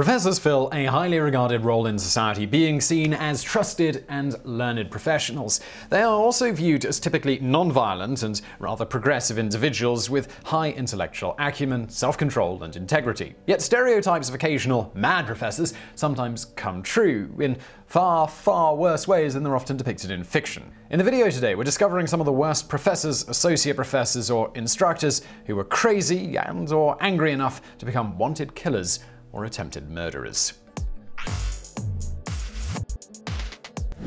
Professors fill a highly regarded role in society, being seen as trusted and learned professionals. They are also viewed as typically non-violent and rather progressive individuals with high intellectual acumen, self-control, and integrity. Yet stereotypes of occasional mad professors sometimes come true in far, far worse ways than they're often depicted in fiction. In the video today, we're discovering some of the worst professors, associate professors, or instructors who were crazy and or angry enough to become wanted killers or attempted murderers.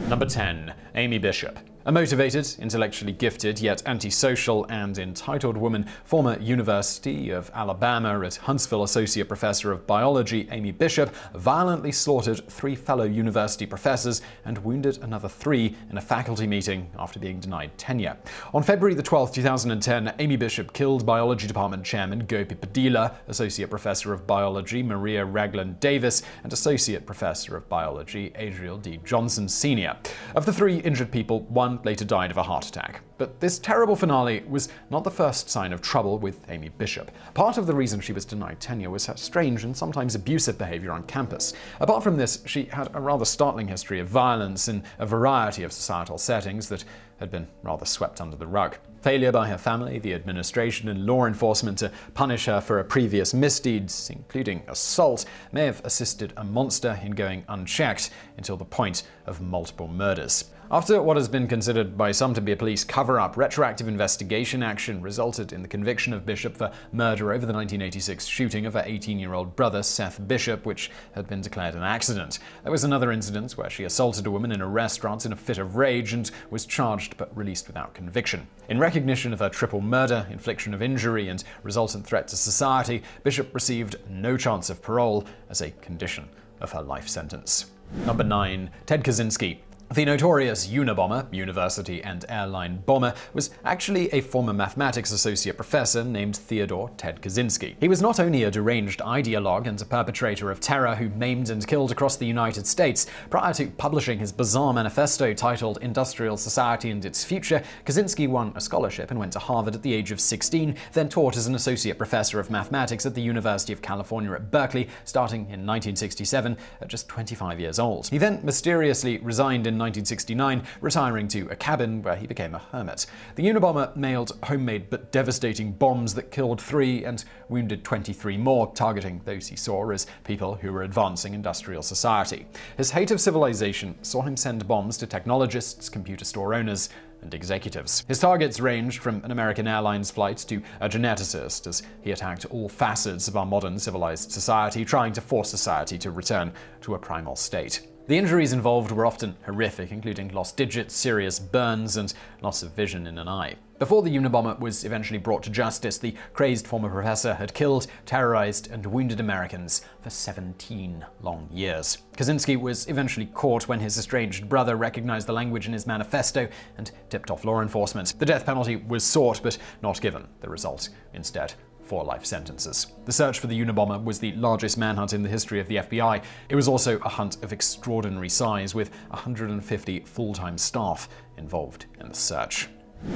Number 10. Amy Bishop. A motivated, intellectually gifted, yet antisocial and entitled woman, former University of Alabama at Huntsville Associate Professor of Biology Amy Bishop violently slaughtered three fellow university professors and wounded another three in a faculty meeting after being denied tenure. On February 12, 2010, Amy Bishop killed Biology Department Chairman Gopi Padilla, Associate Professor of Biology Maria Raglan Davis, and Associate Professor of Biology Adriel D. Johnson Sr. Of the three injured people, one later died of a heart attack. But this terrible finale was not the first sign of trouble with Amy Bishop. Part of the reason she was denied tenure was her strange and sometimes abusive behavior on campus. Apart from this, she had a rather startling history of violence in a variety of societal settings that had been rather swept under the rug. Failure by her family, the administration, and law enforcement to punish her for her previous misdeeds, including assault, may have assisted a monster in going unchecked until the point of multiple murders. After what has been considered by some to be a police cover up, retroactive investigation action resulted in the conviction of Bishop for murder over the 1986 shooting of her 18 year old brother, Seth Bishop, which had been declared an accident. There was another incident where she assaulted a woman in a restaurant in a fit of rage and was charged but released without conviction. In recognition of her triple murder, infliction of injury, and resultant threat to society, Bishop received no chance of parole as a condition of her life sentence. Number 9. Ted Kaczynski. The notorious Unabomber, university and airline bomber, was actually a former mathematics associate professor named Theodore Ted Kaczynski. He was not only a deranged ideologue and a perpetrator of terror who maimed and killed across the United States, prior to publishing his bizarre manifesto titled Industrial Society and Its Future, Kaczynski won a scholarship and went to Harvard at the age of 16, then taught as an associate professor of mathematics at the University of California at Berkeley, starting in 1967 at just 25 years old. He then mysteriously resigned in 1969, retiring to a cabin where he became a hermit. The Unabomber mailed homemade but devastating bombs that killed three and wounded 23 more, targeting those he saw as people who were advancing industrial society. His hate of civilization saw him send bombs to technologists, computer store owners, and executives. His targets ranged from an American Airlines flight to a geneticist, as he attacked all facets of our modern civilized society, trying to force society to return to a primal state. The injuries involved were often horrific, including lost digits, serious burns, and loss of vision in an eye. Before the Unabomber was eventually brought to justice, the crazed former professor had killed, terrorized, and wounded Americans for 17 long years. Kaczynski was eventually caught when his estranged brother recognized the language in his manifesto and tipped off law enforcement. The death penalty was sought, but not given. The result, instead, life sentences. The search for the Unabomber was the largest manhunt in the history of the FBI. It was also a hunt of extraordinary size, with 150 full time staff involved in the search.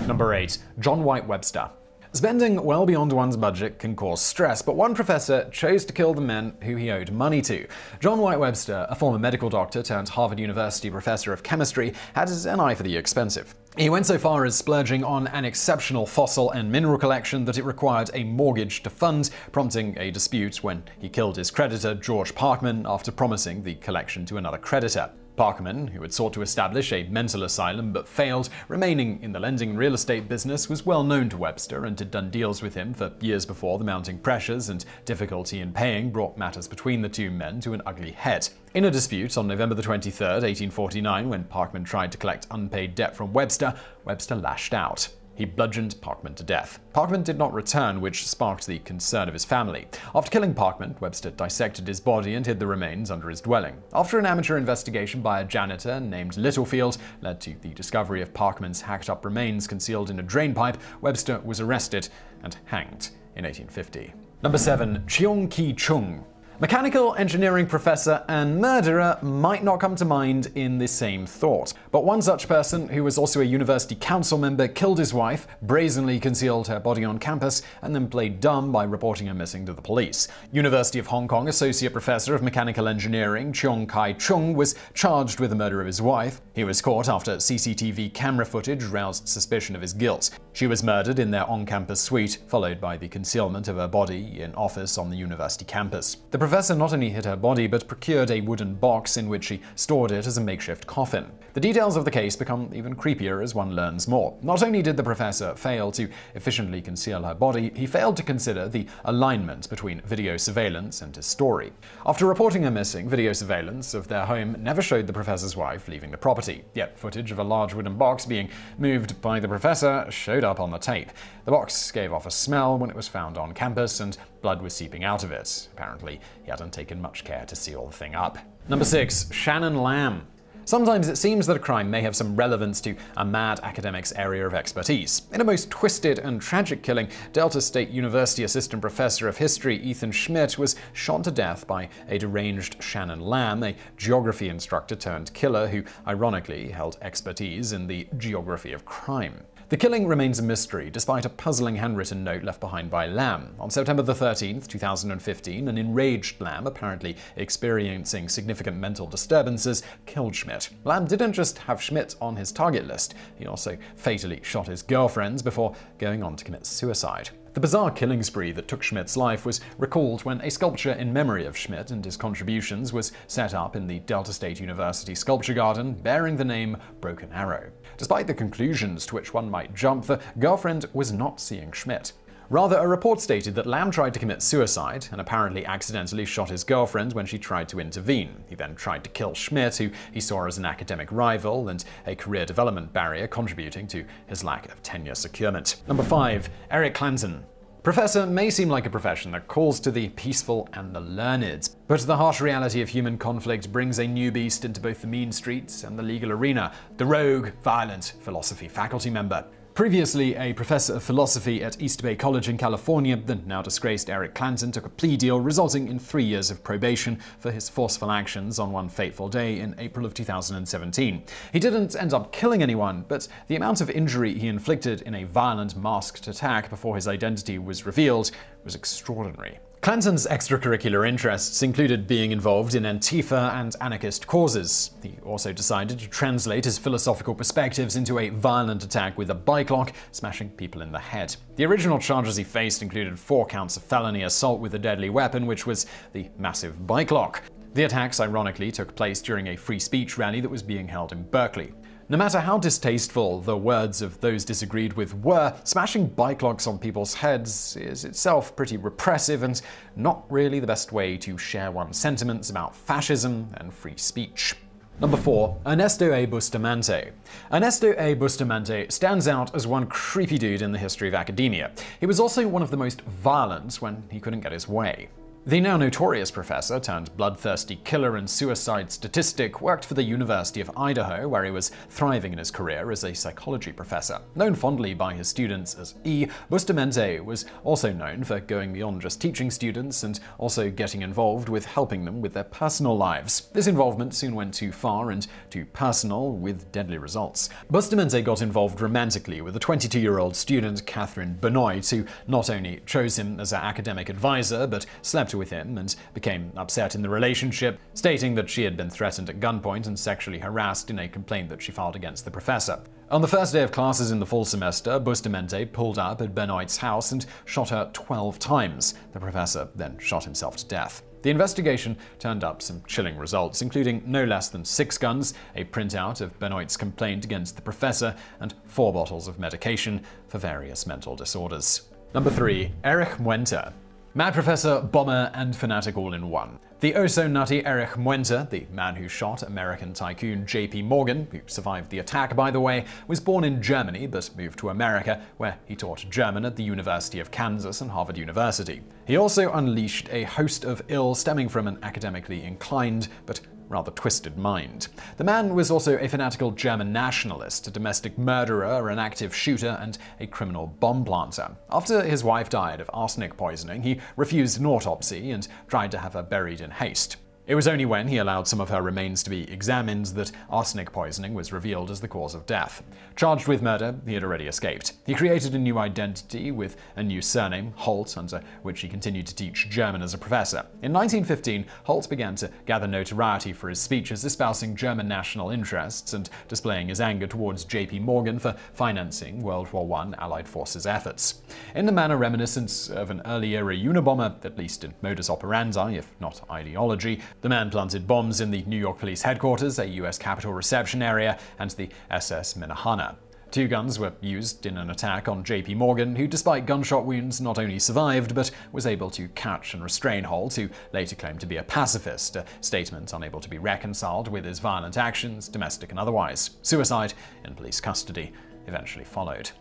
Number 8. John White Webster. Spending well beyond one's budget can cause stress, but one professor chose to kill the men who he owed money to. John White Webster, a former medical doctor turned Harvard University professor of chemistry, had an eye for the expensive. He went so far as splurging on an exceptional fossil and mineral collection that it required a mortgage to fund, prompting a dispute when he killed his creditor, George Parkman, after promising the collection to another creditor. Parkman, who had sought to establish a mental asylum but failed, remaining in the lending and real estate business, was well known to Webster and had done deals with him for years before the mounting pressures and difficulty in paying brought matters between the two men to an ugly head. In a dispute on November 23, 1849, when Parkman tried to collect unpaid debt from Webster, Webster lashed out he bludgeoned Parkman to death. Parkman did not return, which sparked the concern of his family. After killing Parkman, Webster dissected his body and hid the remains under his dwelling. After an amateur investigation by a janitor named Littlefield led to the discovery of Parkman's hacked up remains concealed in a drain pipe, Webster was arrested and hanged in 1850. Number 7. Cheong Ki Chung Mechanical engineering professor and murderer might not come to mind in the same thought. But one such person, who was also a university council member, killed his wife, brazenly concealed her body on campus, and then played dumb by reporting her missing to the police. University of Hong Kong Associate Professor of Mechanical Engineering Cheung Kai Chung was charged with the murder of his wife. He was caught after CCTV camera footage roused suspicion of his guilt. She was murdered in their on campus suite, followed by the concealment of her body in office on the university campus. The professor not only hid her body, but procured a wooden box in which she stored it as a makeshift coffin. The details of the case become even creepier as one learns more. Not only did the professor fail to efficiently conceal her body, he failed to consider the alignment between video surveillance and his story. After reporting her missing, video surveillance of their home never showed the professor's wife leaving the property, yet footage of a large wooden box being moved by the professor showed up on the tape. The box gave off a smell when it was found on campus, and blood was seeping out of it. Apparently, he hadn't taken much care to seal the thing up. Number 6. Shannon Lamb. Sometimes it seems that a crime may have some relevance to a mad academic's area of expertise. In a most twisted and tragic killing, Delta State University assistant professor of history Ethan Schmidt was shot to death by a deranged Shannon Lamb, a geography instructor turned killer who, ironically, held expertise in the geography of crime. The killing remains a mystery, despite a puzzling handwritten note left behind by Lamb. On September 13, 2015, an enraged Lamb, apparently experiencing significant mental disturbances, killed Schmidt. Lamb didn't just have Schmidt on his target list, he also fatally shot his girlfriends before going on to commit suicide. The bizarre killing spree that took Schmidt's life was recalled when a sculpture in memory of Schmidt and his contributions was set up in the Delta State University Sculpture Garden bearing the name Broken Arrow. Despite the conclusions to which one might jump, the girlfriend was not seeing Schmidt. Rather, a report stated that Lamb tried to commit suicide and apparently accidentally shot his girlfriend when she tried to intervene. He then tried to kill Schmidt, who he saw as an academic rival and a career development barrier contributing to his lack of tenure securement. Number 5. Eric Clanton Professor may seem like a profession that calls to the peaceful and the learned, but the harsh reality of human conflict brings a new beast into both the mean streets and the legal arena the rogue, violent philosophy faculty member. Previously a professor of philosophy at East Bay College in California, the now disgraced Eric Clanton took a plea deal resulting in three years of probation for his forceful actions on one fateful day in April of 2017. He didn't end up killing anyone, but the amount of injury he inflicted in a violent masked attack before his identity was revealed was extraordinary. Clanton's extracurricular interests included being involved in Antifa and anarchist causes. He also decided to translate his philosophical perspectives into a violent attack with a bike lock, smashing people in the head. The original charges he faced included four counts of felony assault with a deadly weapon, which was the massive bike lock. The attacks, ironically, took place during a free speech rally that was being held in Berkeley. No matter how distasteful the words of those disagreed with were, smashing bike locks on people's heads is itself pretty repressive and not really the best way to share one's sentiments about fascism and free speech. Number 4. Ernesto A. Bustamante. Ernesto A. Bustamante stands out as one creepy dude in the history of academia. He was also one of the most violent when he couldn't get his way. The now notorious professor turned bloodthirsty killer and suicide statistic worked for the University of Idaho, where he was thriving in his career as a psychology professor. Known fondly by his students as E, Bustamante was also known for going beyond just teaching students and also getting involved with helping them with their personal lives. This involvement soon went too far and too personal, with deadly results. Bustamante got involved romantically with a 22 year old student, Catherine Benoit, who not only chose him as her academic advisor, but slept with him and became upset in the relationship, stating that she had been threatened at gunpoint and sexually harassed in a complaint that she filed against the professor. On the first day of classes in the fall semester, Bustamante pulled up at Benoit's house and shot her 12 times. The professor then shot himself to death. The investigation turned up some chilling results, including no less than six guns, a printout of Benoit's complaint against the professor, and four bottles of medication for various mental disorders. Number 3. Erich Muenter Mad Professor, Bomber, and Fanatic all in one. The oh-so-nutty Erich Muenter, the man who shot American tycoon J.P. Morgan, who survived the attack by the way, was born in Germany but moved to America, where he taught German at the University of Kansas and Harvard University. He also unleashed a host of ill stemming from an academically inclined but rather twisted mind. The man was also a fanatical German nationalist, a domestic murderer, an active shooter, and a criminal bomb planter. After his wife died of arsenic poisoning, he refused an autopsy and tried to have her buried in haste. It was only when he allowed some of her remains to be examined that arsenic poisoning was revealed as the cause of death. Charged with murder, he had already escaped. He created a new identity with a new surname, Holt, under which he continued to teach German as a professor. In 1915, Holt began to gather notoriety for his speeches espousing German national interests and displaying his anger towards J.P. Morgan for financing World War I Allied forces efforts. In the manner reminiscent of an early era Unabomber, at least in modus operandi, if not ideology, the man planted bombs in the New York police headquarters, a U.S. Capitol reception area, and the SS Minnehaha. Two guns were used in an attack on J.P. Morgan, who, despite gunshot wounds, not only survived but was able to catch and restrain Holt, who later claimed to be a pacifist, a statement unable to be reconciled with his violent actions, domestic and otherwise. Suicide in police custody eventually followed.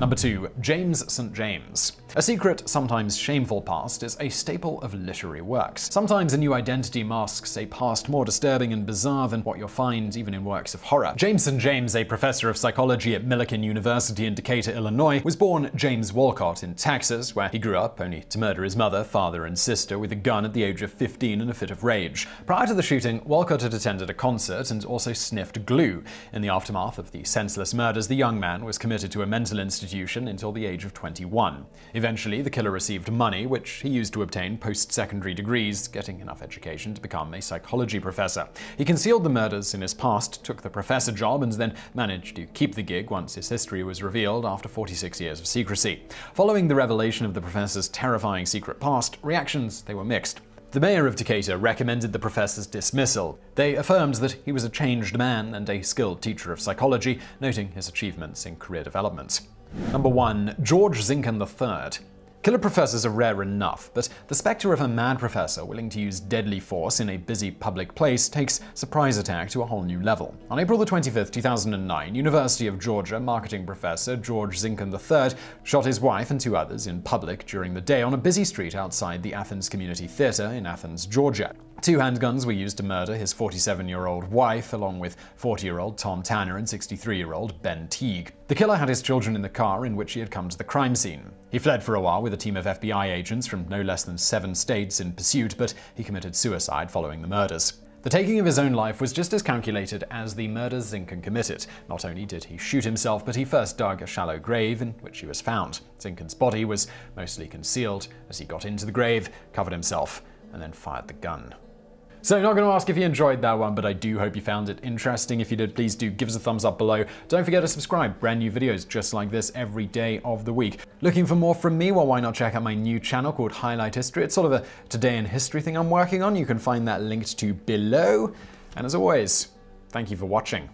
Number 2. James St. James. A secret, sometimes shameful past is a staple of literary works. Sometimes a new identity masks a past more disturbing and bizarre than what you'll find even in works of horror. James St. James, a professor of psychology at Millikan University in Decatur, Illinois, was born James Walcott in Texas, where he grew up only to murder his mother, father, and sister with a gun at the age of 15 in a fit of rage. Prior to the shooting, Walcott had attended a concert and also sniffed glue. In the aftermath of the senseless murders, the young man was committed to a mental institution until the age of 21. Eventually, the killer received money, which he used to obtain post-secondary degrees, getting enough education to become a psychology professor. He concealed the murders in his past, took the professor job, and then managed to keep the gig once his history was revealed after 46 years of secrecy. Following the revelation of the professor's terrifying secret past, reactions they were mixed. The mayor of Decatur recommended the professor's dismissal. They affirmed that he was a changed man and a skilled teacher of psychology, noting his achievements in career development. Number 1. George Zinken III. Killer professors are rare enough, but the specter of a mad professor willing to use deadly force in a busy public place takes surprise attack to a whole new level. On April 25, 2009, University of Georgia marketing professor George Zinken III shot his wife and two others in public during the day on a busy street outside the Athens Community Theater in Athens, Georgia. Two handguns were used to murder his 47-year-old wife, along with 40-year-old Tom Tanner and 63-year-old Ben Teague. The killer had his children in the car in which he had come to the crime scene. He fled for a while with a team of FBI agents from no less than seven states in pursuit, but he committed suicide following the murders. The taking of his own life was just as calculated as the murders Zinken committed. Not only did he shoot himself, but he first dug a shallow grave in which he was found. Zinken's body was mostly concealed as he got into the grave, covered himself, and then fired the gun. So not going to ask if you enjoyed that one, but I do hope you found it interesting. If you did, please do give us a thumbs up below. Don't forget to subscribe. Brand new videos just like this every day of the week. Looking for more from me? Well, why not check out my new channel called Highlight History? It's sort of a today in history thing I'm working on. You can find that linked to below. And as always, thank you for watching.